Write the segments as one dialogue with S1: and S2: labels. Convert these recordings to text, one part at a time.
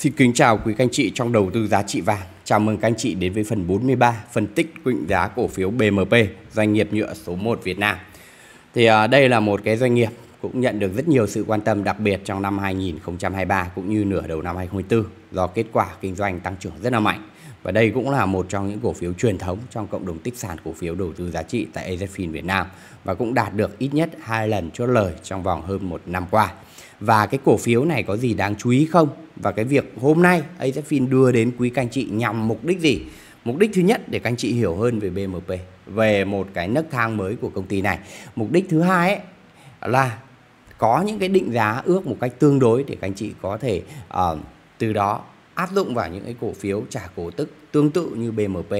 S1: Xin kính chào quý anh chị trong đầu tư giá trị vàng. Chào mừng các anh chị đến với phần 43 phân tích định giá cổ phiếu BMP, doanh nghiệp nhựa số 1 Việt Nam. Thì à, đây là một cái doanh nghiệp cũng nhận được rất nhiều sự quan tâm đặc biệt trong năm 2023 cũng như nửa đầu năm 2024 do kết quả kinh doanh tăng trưởng rất là mạnh. Và đây cũng là một trong những cổ phiếu truyền thống trong cộng đồng tích sản cổ phiếu đầu tư giá trị tại AZFIN Việt Nam và cũng đạt được ít nhất hai lần chốt lời trong vòng hơn một năm qua và cái cổ phiếu này có gì đáng chú ý không và cái việc hôm nay AZFIN đưa đến quý các anh chị nhằm mục đích gì mục đích thứ nhất để các anh chị hiểu hơn về BMP về một cái nấc thang mới của công ty này mục đích thứ hai ấy, là có những cái định giá ước một cách tương đối để các anh chị có thể uh, từ đó áp dụng vào những cái cổ phiếu trả cổ tức tương tự như BMP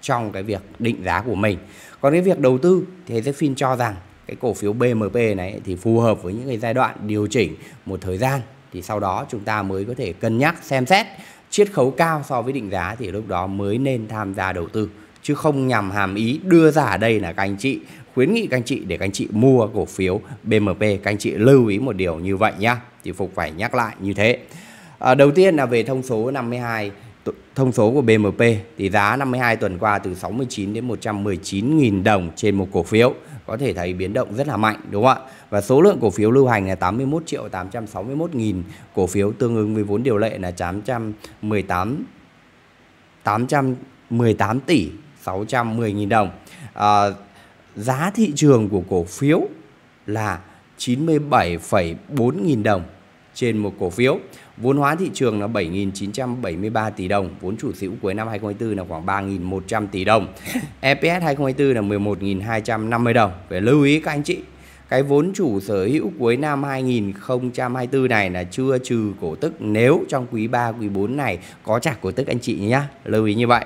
S1: trong cái việc định giá của mình. Còn cái việc đầu tư thì Zephin cho rằng cái cổ phiếu BMP này thì phù hợp với những cái giai đoạn điều chỉnh một thời gian thì sau đó chúng ta mới có thể cân nhắc xem xét chiết khấu cao so với định giá thì lúc đó mới nên tham gia đầu tư chứ không nhằm hàm ý đưa ra ở đây là các anh chị khuyến nghị các anh chị để các anh chị mua cổ phiếu BMP các anh chị lưu ý một điều như vậy nhá thì phục phải nhắc lại như thế à, đầu tiên là về thông số 52 thông số của BMP thì giá 52 tuần qua từ 69 đến 119.000 đồng trên một cổ phiếu có thể thấy biến động rất là mạnh đúng không ạ? Và số lượng cổ phiếu lưu hành là 81 triệu 861 nghìn cổ phiếu tương ứng với vốn điều lệ là 818 818 tỷ 610 nghìn đồng. À, giá thị trường của cổ phiếu là 97,4 nghìn đồng trên một cổ phiếu Vốn hóa thị trường là 7.973 tỷ đồng, vốn chủ sở hữu cuối năm 2024 là khoảng 3.100 tỷ đồng. EPS 2024 e là 11.250 đồng. Phải lưu ý các anh chị, cái vốn chủ sở hữu cuối năm 2024 này là chưa trừ cổ tức nếu trong quý 3, quý 4 này có trả cổ tức anh chị nhé. Lưu ý như vậy.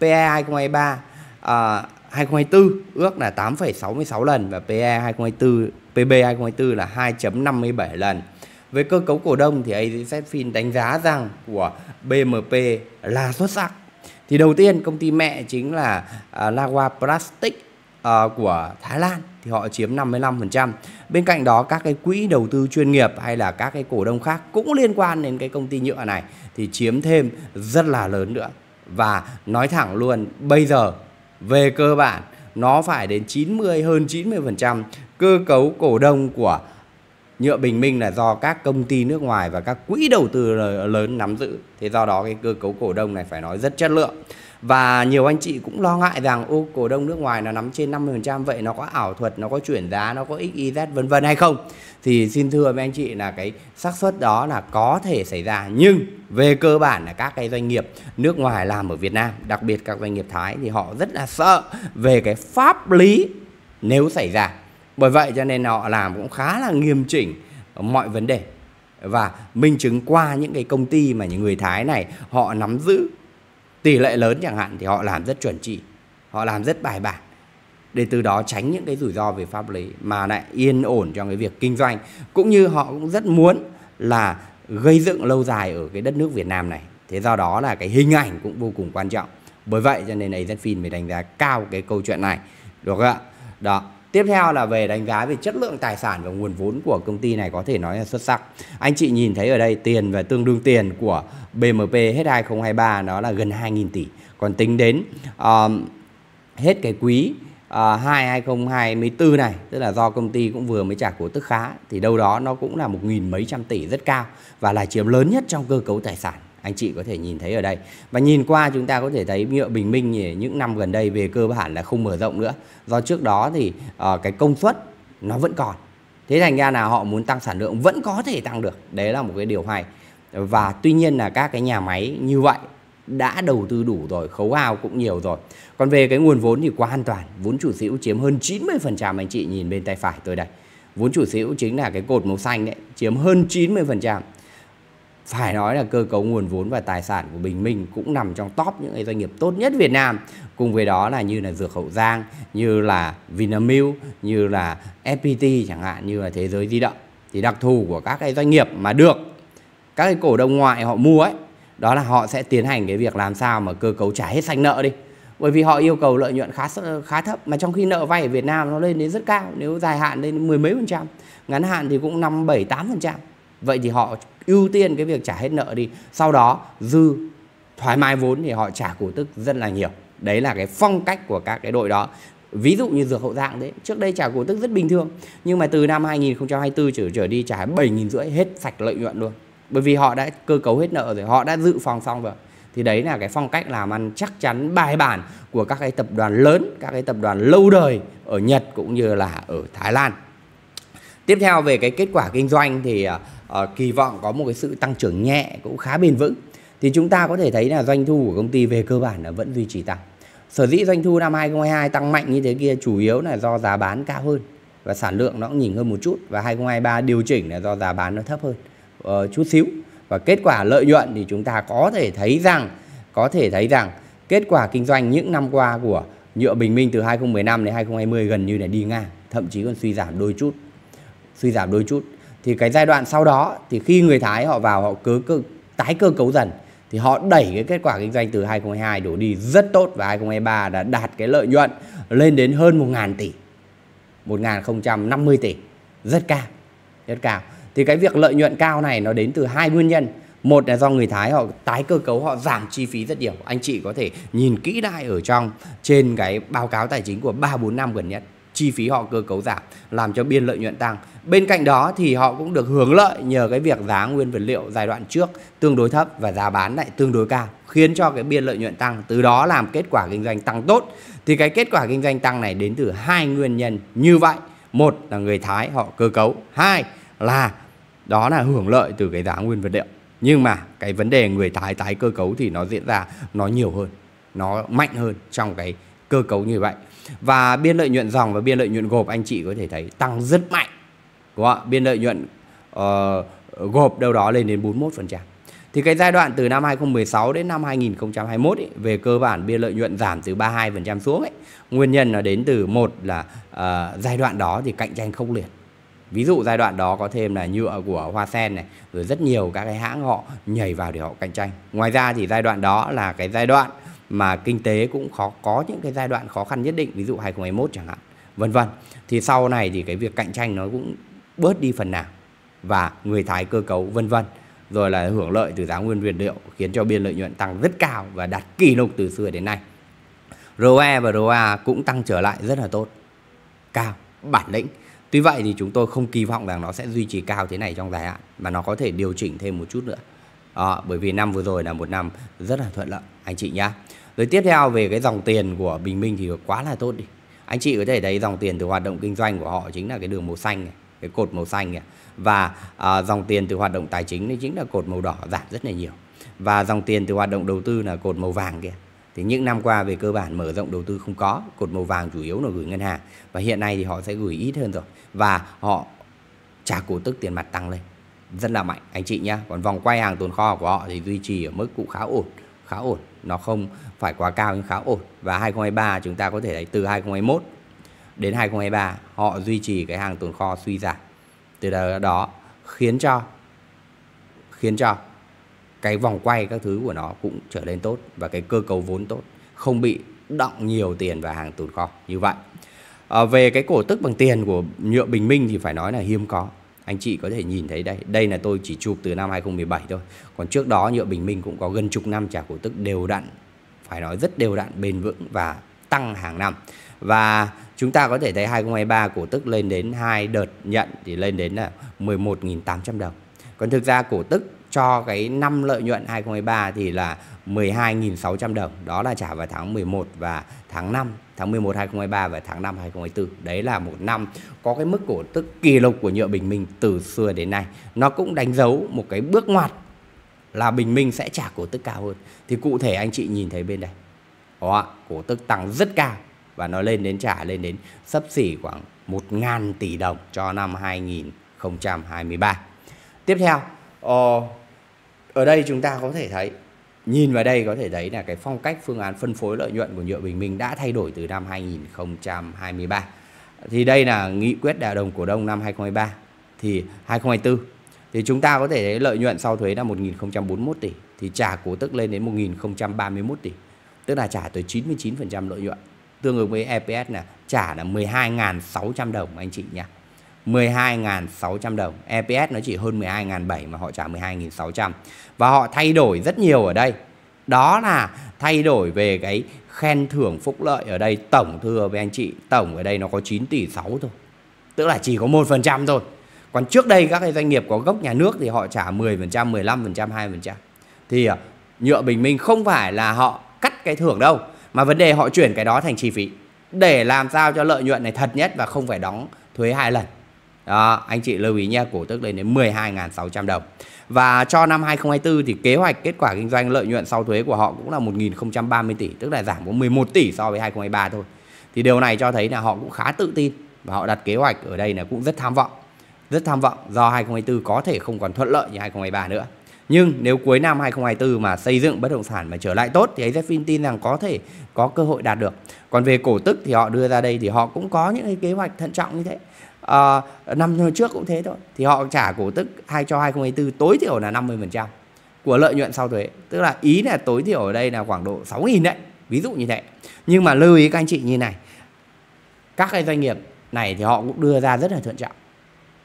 S1: PE 2023 à, 2024 ước là 8,66 lần và PE 2024 PB 2024 là 2.57 lần. Với cơ cấu cổ đông thì AZZ Fin đánh giá rằng của BMP là xuất sắc. Thì đầu tiên công ty mẹ chính là uh, Lawa Plastic uh, của Thái Lan thì họ chiếm 55%. Bên cạnh đó các cái quỹ đầu tư chuyên nghiệp hay là các cái cổ đông khác cũng liên quan đến cái công ty nhựa này thì chiếm thêm rất là lớn nữa. Và nói thẳng luôn, bây giờ về cơ bản nó phải đến 90 hơn 90% cơ cấu cổ đông của nhựa bình minh là do các công ty nước ngoài và các quỹ đầu tư lớn nắm giữ thế do đó cái cơ cấu cổ đông này phải nói rất chất lượng và nhiều anh chị cũng lo ngại rằng ô cổ đông nước ngoài nó nắm trên 50% vậy nó có ảo thuật nó có chuyển giá nó có XYZ vân vân hay không thì xin thưa với anh chị là cái xác suất đó là có thể xảy ra nhưng về cơ bản là các cái doanh nghiệp nước ngoài làm ở Việt Nam đặc biệt các doanh nghiệp Thái thì họ rất là sợ về cái pháp lý nếu xảy ra bởi vậy cho nên họ làm cũng khá là nghiêm chỉnh mọi vấn đề và minh chứng qua những cái công ty mà những người Thái này họ nắm giữ tỷ lệ lớn chẳng hạn thì họ làm rất chuẩn chỉ họ làm rất bài bản để từ đó tránh những cái rủi ro về pháp lý mà lại yên ổn cho cái việc kinh doanh cũng như họ cũng rất muốn là gây dựng lâu dài ở cái đất nước Việt Nam này thế do đó là cái hình ảnh cũng vô cùng quan trọng bởi vậy cho nên ấy rất phim mới đánh giá cao cái câu chuyện này được không ạ đó Tiếp theo là về đánh giá về chất lượng tài sản và nguồn vốn của công ty này có thể nói là xuất sắc. Anh chị nhìn thấy ở đây tiền và tương đương tiền của BMP hết 2023 nó là gần 2.000 tỷ. Còn tính đến uh, hết cái quý uh, 2 2024 này, tức là do công ty cũng vừa mới trả cổ tức khá thì đâu đó nó cũng là một nghìn mấy trăm tỷ rất cao và là chiếm lớn nhất trong cơ cấu tài sản anh chị có thể nhìn thấy ở đây và nhìn qua chúng ta có thể thấy nhựa bình minh thì những năm gần đây về cơ bản là không mở rộng nữa do trước đó thì uh, cái công suất nó vẫn còn thế thành ra là họ muốn tăng sản lượng vẫn có thể tăng được đấy là một cái điều hay và tuy nhiên là các cái nhà máy như vậy đã đầu tư đủ rồi, khấu hao cũng nhiều rồi. Còn về cái nguồn vốn thì quá an toàn, vốn chủ sở hữu chiếm hơn 90% anh chị nhìn bên tay phải tôi đây. Vốn chủ sở hữu chính là cái cột màu xanh đấy, chiếm hơn 90% phải nói là cơ cấu nguồn vốn và tài sản của Bình Minh cũng nằm trong top những cái doanh nghiệp tốt nhất Việt Nam. Cùng với đó là như là Dược Hậu Giang, như là Vinamilk, như là FPT chẳng hạn, như là Thế giới di động. Thì đặc thù của các cái doanh nghiệp mà được các cái cổ đông ngoại họ mua ấy, đó là họ sẽ tiến hành cái việc làm sao mà cơ cấu trả hết sạch nợ đi. Bởi vì họ yêu cầu lợi nhuận khá khá thấp mà trong khi nợ vay ở Việt Nam nó lên đến rất cao, nếu dài hạn lên mười mấy phần trăm, ngắn hạn thì cũng năm bảy tám phần trăm vậy thì họ ưu tiên cái việc trả hết nợ đi sau đó dư thoải mái vốn thì họ trả cổ tức rất là nhiều đấy là cái phong cách của các cái đội đó ví dụ như dược hậu dạng đấy trước đây trả cổ tức rất bình thường nhưng mà từ năm 2024 trở trở đi trả 7 000 rưỡi hết sạch lợi nhuận luôn bởi vì họ đã cơ cấu hết nợ rồi họ đã dự phòng xong rồi thì đấy là cái phong cách làm ăn chắc chắn bài bản của các cái tập đoàn lớn các cái tập đoàn lâu đời ở Nhật cũng như là ở Thái Lan tiếp theo về cái kết quả kinh doanh thì à, Ờ, kỳ vọng có một cái sự tăng trưởng nhẹ cũng khá bền vững thì chúng ta có thể thấy là doanh thu của công ty về cơ bản là vẫn duy trì tăng. Sở dĩ doanh thu năm 2022 tăng mạnh như thế kia chủ yếu là do giá bán cao hơn và sản lượng nó cũng nhỉnh hơn một chút và 2023 điều chỉnh là do giá bán nó thấp hơn uh, chút xíu và kết quả lợi nhuận thì chúng ta có thể thấy rằng có thể thấy rằng kết quả kinh doanh những năm qua của nhựa bình minh từ 2015 đến 2020 gần như là đi ngang thậm chí còn suy giảm đôi chút suy giảm đôi chút thì cái giai đoạn sau đó thì khi người Thái họ vào họ cứ, cứ tái cơ cấu dần thì họ đẩy cái kết quả kinh doanh từ 2022 đổ đi rất tốt và 2023 đã đạt cái lợi nhuận lên đến hơn 1.000 tỷ 1.050 tỷ rất cao rất cao thì cái việc lợi nhuận cao này nó đến từ hai nguyên nhân một là do người Thái họ tái cơ cấu họ giảm chi phí rất nhiều anh chị có thể nhìn kỹ lại ở trong trên cái báo cáo tài chính của 3 4 năm gần nhất chi phí họ cơ cấu giảm làm cho biên lợi nhuận tăng bên cạnh đó thì họ cũng được hưởng lợi nhờ cái việc giá nguyên vật liệu giai đoạn trước tương đối thấp và giá bán lại tương đối cao khiến cho cái biên lợi nhuận tăng từ đó làm kết quả kinh doanh tăng tốt thì cái kết quả kinh doanh tăng này đến từ hai nguyên nhân như vậy một là người thái họ cơ cấu hai là đó là hưởng lợi từ cái giá nguyên vật liệu nhưng mà cái vấn đề người thái tái cơ cấu thì nó diễn ra nó nhiều hơn nó mạnh hơn trong cái cơ cấu như vậy và biên lợi nhuận dòng và biên lợi nhuận gộp anh chị có thể thấy tăng rất mạnh đúng không ạ biên lợi nhuận uh, gộp đâu đó lên đến 41% thì cái giai đoạn từ năm 2016 đến năm 2021 ấy, về cơ bản biên lợi nhuận giảm từ 32% xuống ấy, nguyên nhân là đến từ một là uh, giai đoạn đó thì cạnh tranh khốc liệt ví dụ giai đoạn đó có thêm là nhựa của hoa sen này rồi rất nhiều các cái hãng họ nhảy vào để họ cạnh tranh ngoài ra thì giai đoạn đó là cái giai đoạn mà kinh tế cũng khó có những cái giai đoạn khó khăn nhất định ví dụ 2021 chẳng hạn vân vân thì sau này thì cái việc cạnh tranh nó cũng bớt đi phần nào và người thái cơ cấu vân vân rồi là hưởng lợi từ giá nguyên nguyên liệu khiến cho biên lợi nhuận tăng rất cao và đạt kỷ lục từ xưa đến nay ROE và ROA cũng tăng trở lại rất là tốt cao bản lĩnh tuy vậy thì chúng tôi không kỳ vọng rằng nó sẽ duy trì cao thế này trong dài hạn mà nó có thể điều chỉnh thêm một chút nữa à, bởi vì năm vừa rồi là một năm rất là thuận lợi anh chị nhá rồi tiếp theo về cái dòng tiền của bình minh thì quá là tốt đi anh chị có thể thấy dòng tiền từ hoạt động kinh doanh của họ chính là cái đường màu xanh này, cái cột màu xanh này. và à, dòng tiền từ hoạt động tài chính thì chính là cột màu đỏ giảm rất là nhiều và dòng tiền từ hoạt động đầu tư là cột màu vàng kia thì những năm qua về cơ bản mở rộng đầu tư không có cột màu vàng chủ yếu là gửi ngân hàng và hiện nay thì họ sẽ gửi ít hơn rồi và họ trả cổ tức tiền mặt tăng lên rất là mạnh anh chị nhá còn vòng quay hàng tồn kho của họ thì duy trì ở mức cũng khá ổn khá ổn nó không phải quá cao nhưng khá ổn và 2023 chúng ta có thể thấy từ 2021 đến 2023 họ duy trì cái hàng tồn kho suy giảm từ đó khiến cho khiến cho cái vòng quay các thứ của nó cũng trở nên tốt và cái cơ cấu vốn tốt không bị đọng nhiều tiền vào hàng tồn kho như vậy à, về cái cổ tức bằng tiền của nhựa bình minh thì phải nói là hiếm có anh chị có thể nhìn thấy đây đây là tôi chỉ chụp từ năm 2017 thôi còn trước đó nhựa bình minh cũng có gần chục năm trả cổ tức đều đặn phải nói rất đều đặn bền vững và tăng hàng năm và chúng ta có thể thấy 2023 cổ tức lên đến hai đợt nhận thì lên đến là 11.800 đồng còn thực ra cổ tức cho cái năm lợi nhuận 2023 thì là 12.600 đồng đó là trả vào tháng 11 và tháng 5 tháng 11 2023 và tháng 5 2024. Đấy là một năm có cái mức cổ tức kỷ lục của nhựa Bình Minh từ xưa đến nay. Nó cũng đánh dấu một cái bước ngoặt là Bình Minh sẽ trả cổ tức cao hơn. Thì cụ thể anh chị nhìn thấy bên đây. Đó, cổ tức tăng rất cao và nó lên đến trả lên đến sấp xỉ khoảng 1.000 tỷ đồng cho năm 2023. Tiếp theo, ờ, ở đây chúng ta có thể thấy Nhìn vào đây có thể thấy là cái phong cách phương án phân phối lợi nhuận của nhựa Bình Minh đã thay đổi từ năm 2023. Thì đây là nghị quyết đại đồng cổ đông năm 2023 thì 2024 thì chúng ta có thể thấy lợi nhuận sau thuế là 1.041 tỷ thì trả cổ tức lên đến 1.031 tỷ tức là trả tới 99% lợi nhuận tương ứng với EPS là trả là 12.600 đồng anh chị nha 12.600 đồng. EPS nó chỉ hơn 12.700 mà họ trả 12.600. Và họ thay đổi rất nhiều ở đây. Đó là thay đổi về cái khen thưởng phúc lợi ở đây tổng thưa với anh chị, tổng ở đây nó có 9 tỷ 6 thôi. Tức là chỉ có 1% thôi. Còn trước đây các cái doanh nghiệp có gốc nhà nước thì họ trả 10%, 15%, 2%. Thì à, nhựa bình minh không phải là họ cắt cái thưởng đâu mà vấn đề họ chuyển cái đó thành chi phí để làm sao cho lợi nhuận này thật nhất và không phải đóng thuế hai lần đó, anh chị lưu ý nha, cổ tức lên đến 12.600 đồng. Và cho năm 2024 thì kế hoạch kết quả kinh doanh lợi nhuận sau thuế của họ cũng là 1.030 tỷ, tức là giảm có 11 tỷ so với 2023 thôi. Thì điều này cho thấy là họ cũng khá tự tin và họ đặt kế hoạch ở đây là cũng rất tham vọng. Rất tham vọng do 2024 có thể không còn thuận lợi như 2023 nữa. Nhưng nếu cuối năm 2024 mà xây dựng bất động sản mà trở lại tốt thì AZFIN tin rằng có thể có cơ hội đạt được. Còn về cổ tức thì họ đưa ra đây thì họ cũng có những cái kế hoạch thận trọng như thế à, năm trước cũng thế thôi thì họ trả cổ tức hai cho 2024 tối thiểu là 50% của lợi nhuận sau thuế tức là ý là tối thiểu ở đây là khoảng độ 6.000 đấy ví dụ như thế nhưng mà lưu ý các anh chị như này các cái doanh nghiệp này thì họ cũng đưa ra rất là thận trọng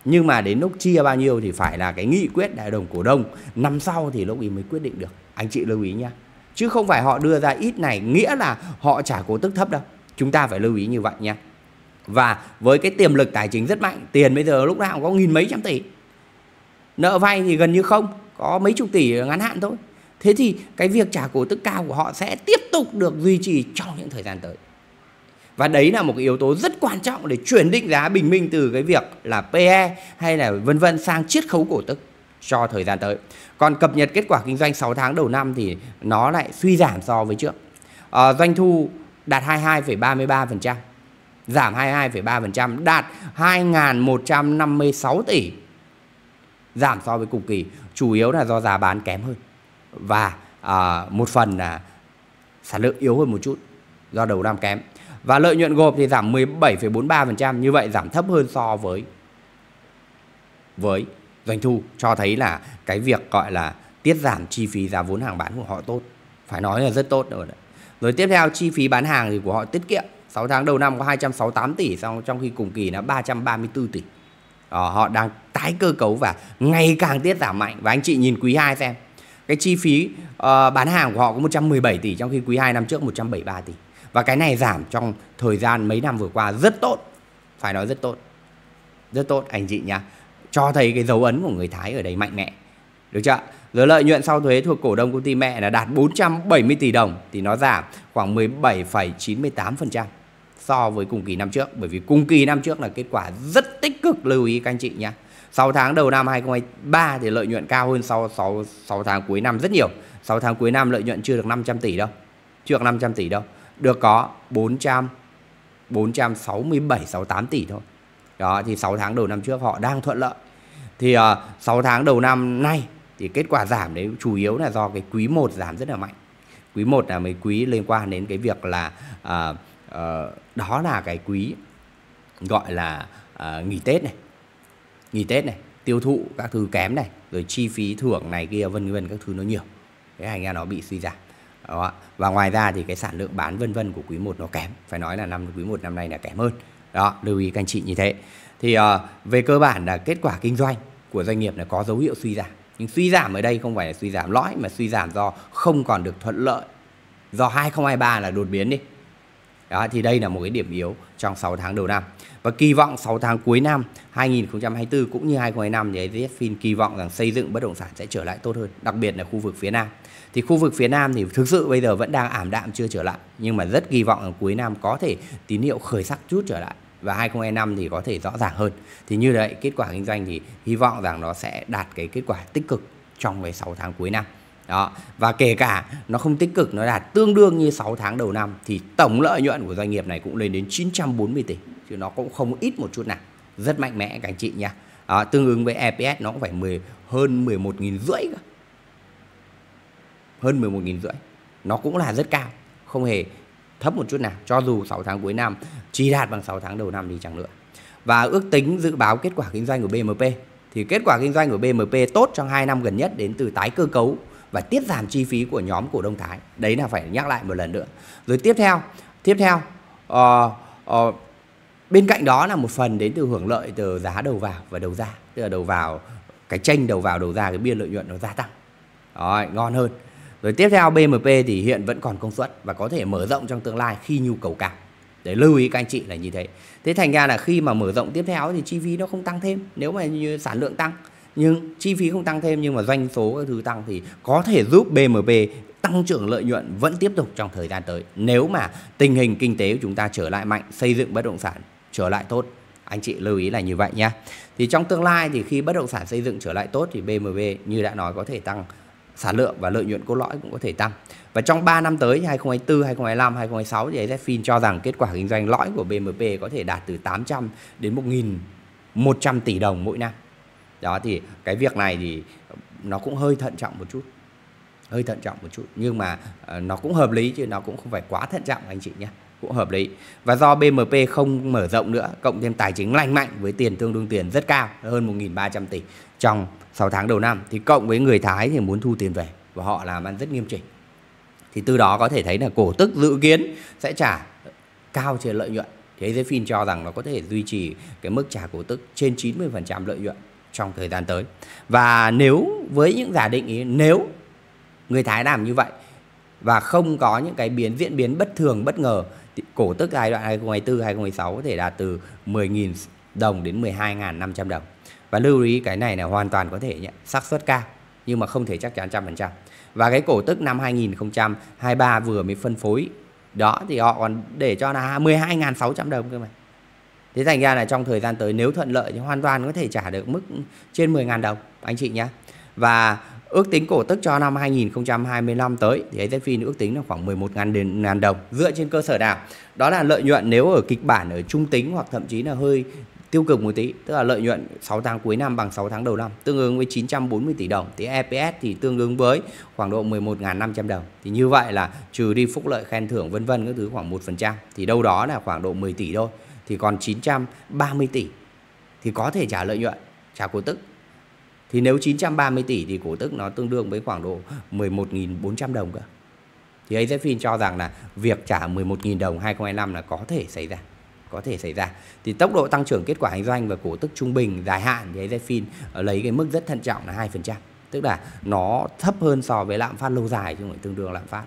S1: nhưng mà đến lúc chia bao nhiêu thì phải là cái nghị quyết đại đồng cổ đông năm sau thì lúc ấy mới quyết định được anh chị lưu ý nhá. chứ không phải họ đưa ra ít này nghĩa là họ trả cổ tức thấp đâu chúng ta phải lưu ý như vậy nha và với cái tiềm lực tài chính rất mạnh tiền bây giờ lúc nào cũng có nghìn mấy trăm tỷ nợ vay thì gần như không có mấy chục tỷ ngắn hạn thôi thế thì cái việc trả cổ tức cao của họ sẽ tiếp tục được duy trì trong những thời gian tới và đấy là một cái yếu tố rất quan trọng để chuyển định giá bình minh từ cái việc là PE hay là vân vân sang chiết khấu cổ tức cho thời gian tới. Còn cập nhật kết quả kinh doanh 6 tháng đầu năm thì nó lại suy giảm so với trước. À, doanh thu đạt 22,33% giảm 22,3% đạt 2.156 tỷ giảm so với cùng kỳ chủ yếu là do giá bán kém hơn và à, một phần là sản lượng yếu hơn một chút do đầu năm kém và lợi nhuận gộp thì giảm 17,43% như vậy giảm thấp hơn so với với doanh thu cho thấy là cái việc gọi là tiết giảm chi phí giá vốn hàng bán của họ tốt phải nói là rất tốt rồi đấy. rồi tiếp theo chi phí bán hàng thì của họ tiết kiệm 6 tháng đầu năm có 268 tỷ xong trong khi cùng kỳ là 334 tỷ ờ, họ đang tái cơ cấu và ngày càng tiết giảm mạnh và anh chị nhìn quý 2 xem cái chi phí uh, bán hàng của họ có 117 tỷ trong khi quý 2 năm trước 173 tỷ và cái này giảm trong thời gian mấy năm vừa qua rất tốt phải nói rất tốt rất tốt anh chị nhá cho thấy cái dấu ấn của người Thái ở đây mạnh mẽ được chưa rồi lợi nhuận sau thuế thuộc cổ đông công ty mẹ là đạt 470 tỷ đồng thì nó giảm khoảng 17,98% so với cùng kỳ năm trước bởi vì cùng kỳ năm trước là kết quả rất tích cực lưu ý các anh chị nhé 6 tháng đầu năm 2023 thì lợi nhuận cao hơn sau 6, 6 tháng cuối năm rất nhiều 6 tháng cuối năm lợi nhuận chưa được 500 tỷ đâu chưa được 500 tỷ đâu được có 400 467 68 tỷ thôi đó thì 6 tháng đầu năm trước họ đang thuận lợi thì ờ, uh, 6 tháng đầu năm nay thì kết quả giảm đấy chủ yếu là do cái quý 1 giảm rất là mạnh quý 1 là mấy quý liên quan đến cái việc là uh, Ờ, đó là cái quý gọi là ờ, nghỉ Tết này nghỉ Tết này tiêu thụ các thứ kém này rồi chi phí thưởng này kia vân vân các thứ nó nhiều cái thành ra nó bị suy giảm đó. và ngoài ra thì cái sản lượng bán vân vân của quý 1 nó kém phải nói là năm quý 1 năm nay là kém hơn đó lưu ý các anh chị như thế thì uh, về cơ bản là kết quả kinh doanh của doanh nghiệp là có dấu hiệu suy giảm nhưng suy giảm ở đây không phải là suy giảm lõi mà suy giảm do không còn được thuận lợi do 2023 là đột biến đi đó, thì đây là một cái điểm yếu trong 6 tháng đầu năm. Và kỳ vọng 6 tháng cuối năm 2024 cũng như 2025 thì AZFIN kỳ vọng rằng xây dựng bất động sản sẽ trở lại tốt hơn, đặc biệt là khu vực phía Nam. Thì khu vực phía Nam thì thực sự bây giờ vẫn đang ảm đạm chưa trở lại, nhưng mà rất kỳ vọng rằng cuối năm có thể tín hiệu khởi sắc chút trở lại và 2025 thì có thể rõ ràng hơn. Thì như vậy kết quả kinh doanh thì hy vọng rằng nó sẽ đạt cái kết quả tích cực trong cái 6 tháng cuối năm đó và kể cả nó không tích cực nó đạt tương đương như 6 tháng đầu năm thì tổng lợi nhuận của doanh nghiệp này cũng lên đến 940 tỷ chứ nó cũng không ít một chút nào rất mạnh mẽ các anh chị nha à, tương ứng với EPS nó cũng phải 10 hơn 11 nghìn rưỡi cơ hơn 11 nghìn rưỡi nó cũng là rất cao không hề thấp một chút nào cho dù 6 tháng cuối năm chỉ đạt bằng 6 tháng đầu năm đi chẳng nữa và ước tính dự báo kết quả kinh doanh của BMP thì kết quả kinh doanh của BMP tốt trong 2 năm gần nhất đến từ tái cơ cấu và tiết giảm chi phí của nhóm cổ đông Thái. Đấy là phải nhắc lại một lần nữa. Rồi tiếp theo, tiếp theo uh, uh, bên cạnh đó là một phần đến từ hưởng lợi từ giá đầu vào và đầu ra, tức là đầu vào cái tranh đầu vào đầu ra cái biên lợi nhuận nó gia tăng. Rồi, ngon hơn. Rồi tiếp theo BMP thì hiện vẫn còn công suất và có thể mở rộng trong tương lai khi nhu cầu cao. Để lưu ý các anh chị là như thế. Thế thành ra là khi mà mở rộng tiếp theo thì chi phí nó không tăng thêm nếu mà như sản lượng tăng nhưng chi phí không tăng thêm nhưng mà doanh số các thứ tăng thì có thể giúp BMP tăng trưởng lợi nhuận vẫn tiếp tục trong thời gian tới nếu mà tình hình kinh tế của chúng ta trở lại mạnh xây dựng bất động sản trở lại tốt anh chị lưu ý là như vậy nhé thì trong tương lai thì khi bất động sản xây dựng trở lại tốt thì BMV như đã nói có thể tăng sản lượng và lợi nhuận cốt lõi cũng có thể tăng và trong 3 năm tới 2024, 2025, 2026 thì AZFIN cho rằng kết quả kinh doanh lõi của BMP có thể đạt từ 800 đến 1.100 tỷ đồng mỗi năm đó thì cái việc này thì nó cũng hơi thận trọng một chút hơi thận trọng một chút nhưng mà ờ, nó cũng hợp lý chứ nó cũng không phải quá thận trọng anh chị nhé cũng hợp lý và do BMP không mở rộng nữa cộng thêm tài chính lành mạnh với tiền tương đương tiền rất cao hơn 1.300 tỷ trong 6 tháng đầu năm thì cộng với người Thái thì muốn thu tiền về và họ làm ăn rất nghiêm chỉnh thì từ đó có thể thấy là cổ tức dự kiến sẽ trả cao trên lợi nhuận thế giới phim cho rằng nó có thể duy trì cái mức trả cổ tức trên 90% lợi nhuận trong thời gian tới và nếu với những giả định ý nếu người Thái làm như vậy và không có những cái biến diễn biến bất thường bất ngờ thì cổ tức giai đoạn 2024 2026 có thể đạt từ 10.000 đồng đến 12.500 đồng và lưu ý cái này là hoàn toàn có thể nhé xác suất cao nhưng mà không thể chắc chắn trăm phần trăm và cái cổ tức năm 2023 vừa mới phân phối đó thì họ còn để cho là 12.600 đồng cơ mà thế thành ra là trong thời gian tới nếu thuận lợi thì hoàn toàn có thể trả được mức trên 10.000 đồng anh chị nhé và ước tính cổ tức cho năm 2025 tới thì AZFIN ước tính là khoảng 11.000 đồng dựa trên cơ sở nào đó là lợi nhuận nếu ở kịch bản ở trung tính hoặc thậm chí là hơi tiêu cực một tí tức là lợi nhuận 6 tháng cuối năm bằng 6 tháng đầu năm tương ứng với 940 tỷ đồng thì EPS thì tương ứng với khoảng độ 11.500 đồng thì như vậy là trừ đi phúc lợi khen thưởng vân vân các thứ khoảng 1% thì đâu đó là khoảng độ 10 tỷ thôi thì còn 930 tỷ thì có thể trả lợi nhuận, trả cổ tức. Thì nếu 930 tỷ thì cổ tức nó tương đương với khoảng độ 11.400 đồng cơ. Thì AZFIN cho rằng là việc trả 11.000 đồng 2025 là có thể xảy ra có thể xảy ra. Thì tốc độ tăng trưởng kết quả kinh doanh và cổ tức trung bình dài hạn thì AZFIN ờ, lấy cái mức rất thận trọng là 2%, tức là nó thấp hơn so với lạm phát lâu dài chứ không phải tương đương lạm phát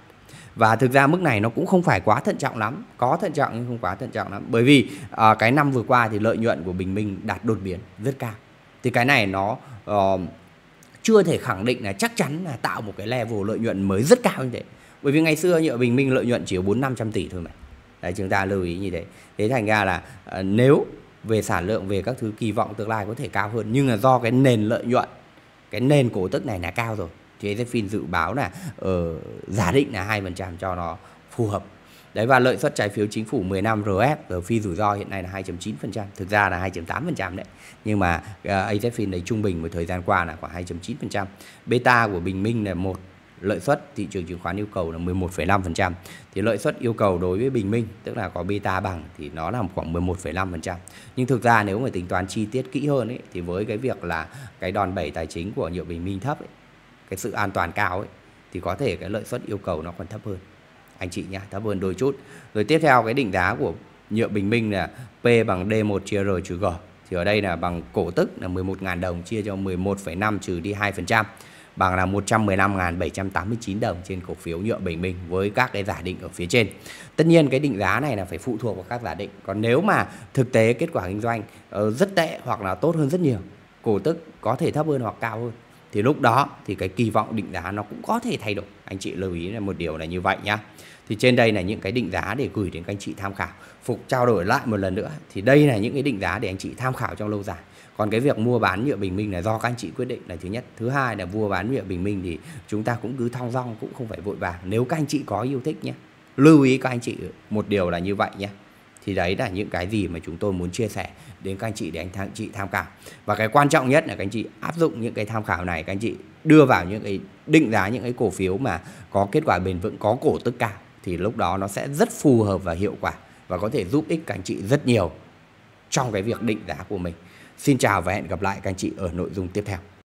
S1: và thực ra mức này nó cũng không phải quá thận trọng lắm có thận trọng nhưng không quá thận trọng lắm bởi vì à, cái năm vừa qua thì lợi nhuận của bình minh đạt đột biến rất cao thì cái này nó uh, chưa thể khẳng định là chắc chắn là tạo một cái level lợi nhuận mới rất cao như thế bởi vì ngày xưa như ở bình minh lợi nhuận chỉ có bốn năm trăm tỷ thôi mà đấy chúng ta lưu ý như thế thế thành ra là uh, nếu về sản lượng về các thứ kỳ vọng tương lai có thể cao hơn nhưng là do cái nền lợi nhuận cái nền cổ tức này là cao rồi Thuế Zephin dự báo là ở ờ, giả định là 2% cho nó phù hợp. Đấy và lợi suất trái phiếu chính phủ 10 năm RF ở phi rủi ro hiện nay là 2.9%, thực ra là 2.8% đấy. Nhưng mà uh, ờ, AZFIN đấy trung bình một thời gian qua là khoảng 2.9%. Beta của Bình Minh là một lợi suất thị trường chứng khoán yêu cầu là 11,5%. Thì lợi suất yêu cầu đối với Bình Minh tức là có beta bằng thì nó là khoảng 11,5%. Nhưng thực ra nếu mà tính toán chi tiết kỹ hơn ấy, thì với cái việc là cái đòn bẩy tài chính của nhiều Bình Minh thấp ấy, cái sự an toàn cao ấy thì có thể cái lợi suất yêu cầu nó còn thấp hơn anh chị nhá thấp hơn đôi chút rồi tiếp theo cái định giá của nhựa bình minh là P bằng D1 chia R trừ G thì ở đây là bằng cổ tức là 11.000 đồng chia cho 11,5 trừ đi 2% bằng là 115.789 đồng trên cổ phiếu nhựa bình minh với các cái giả định ở phía trên. Tất nhiên cái định giá này là phải phụ thuộc vào các giả định. Còn nếu mà thực tế kết quả kinh doanh ờ, rất tệ hoặc là tốt hơn rất nhiều, cổ tức có thể thấp hơn hoặc cao hơn thì lúc đó thì cái kỳ vọng định giá nó cũng có thể thay đổi anh chị lưu ý là một điều là như vậy nhá thì trên đây là những cái định giá để gửi đến các anh chị tham khảo phục trao đổi lại một lần nữa thì đây là những cái định giá để anh chị tham khảo trong lâu dài còn cái việc mua bán nhựa bình minh là do các anh chị quyết định là thứ nhất thứ hai là mua bán nhựa bình minh thì chúng ta cũng cứ thong dong cũng không phải vội vàng nếu các anh chị có yêu thích nhé lưu ý các anh chị một điều là như vậy nhé thì đấy là những cái gì mà chúng tôi muốn chia sẻ đến các anh chị để anh, anh chị tham khảo và cái quan trọng nhất là các anh chị áp dụng những cái tham khảo này các anh chị đưa vào những cái định giá những cái cổ phiếu mà có kết quả bền vững có cổ tức cao thì lúc đó nó sẽ rất phù hợp và hiệu quả và có thể giúp ích các anh chị rất nhiều trong cái việc định giá của mình xin chào và hẹn gặp lại các anh chị ở nội dung tiếp theo